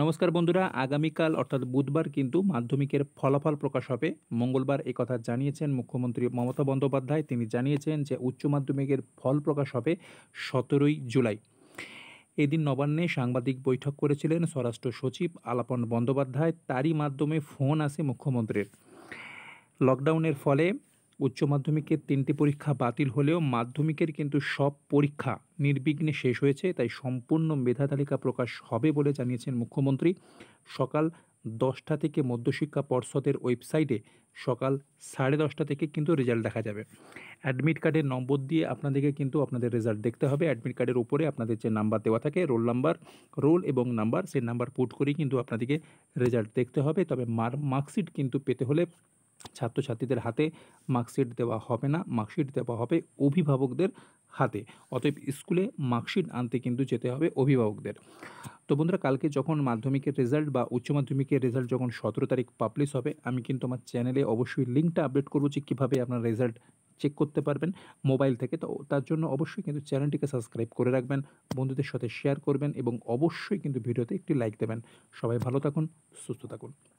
নমস্কার বন্ধুরা আগামীকাল অর্থাৎ বুধবার কিন্তু মাধ্যমিকের ফলাফল প্রকাশ হবে মঙ্গলবার কথা জানিয়েছেন মুখ্যমন্ত্রী মমতা বন্দ্যোপাধ্যায় তিনি জানিয়েছেন যে উচ্চ মাধ্যমিকের ফল প্রকাশ হবে সতেরোই জুলাই এদিন নবান্নে সাংবাদিক বৈঠক করেছিলেন স্বরাষ্ট্র সচিব আলাপন বন্দ্যোপাধ্যায় তারই মাধ্যমে ফোন আসে মুখ্যমন্ত্রীর লকডাউনের ফলে উচ্চ মাধ্যমিকের তিনটি পরীক্ষা বাতিল হলেও মাধ্যমিকের কিন্তু সব পরীক্ষা নির্বিঘ্নে শেষ হয়েছে তাই সম্পূর্ণ মেধা তালিকা প্রকাশ হবে বলে জানিয়েছেন মুখ্যমন্ত্রী সকাল দশটা থেকে মধ্যশিক্ষা পর্ষদের ওয়েবসাইটে সকাল সাড়ে দশটা থেকে কিন্তু রেজাল্ট দেখা যাবে অ্যাডমিট কার্ডের নম্বর দিয়ে আপনাদেরকে কিন্তু আপনাদের রেজাল্ট দেখতে হবে অ্যাডমিট কার্ডের উপরে আপনাদের যে নাম্বার দেওয়া থাকে রোল নাম্বার রোল এবং নাম্বার সেই নাম্বার পুট করেই কিন্তু আপনাদেরকে রেজাল্ট দেখতে হবে তবে মার্কশিট কিন্তু পেতে হলে ছাত্রছাত্রীদের হাতে মার্কশিট দেওয়া হবে না মার্কশিট দেওয়া হবে অভিভাবকদের হাতে অতএব স্কুলে মার্কশিট আনতে কিন্তু যেতে হবে অভিভাবকদের তো বন্ধুরা কালকে যখন মাধ্যমিকের রেজাল্ট বা উচ্চ মাধ্যমিকের রেজাল্ট যখন সতেরো তারিখ পাবলিশ হবে আমি কিন্তু আমার চ্যানেলে অবশ্যই লিঙ্কটা আপডেট করবো যে কীভাবে আপনার রেজাল্ট চেক করতে পারবেন মোবাইল থেকে তো তার জন্য অবশ্যই কিন্তু চ্যানেলটিকে সাবস্ক্রাইব করে রাখবেন বন্ধুদের সাথে শেয়ার করবেন এবং অবশ্যই কিন্তু ভিডিওতে একটি লাইক দেবেন সবাই ভালো থাকুন সুস্থ থাকুন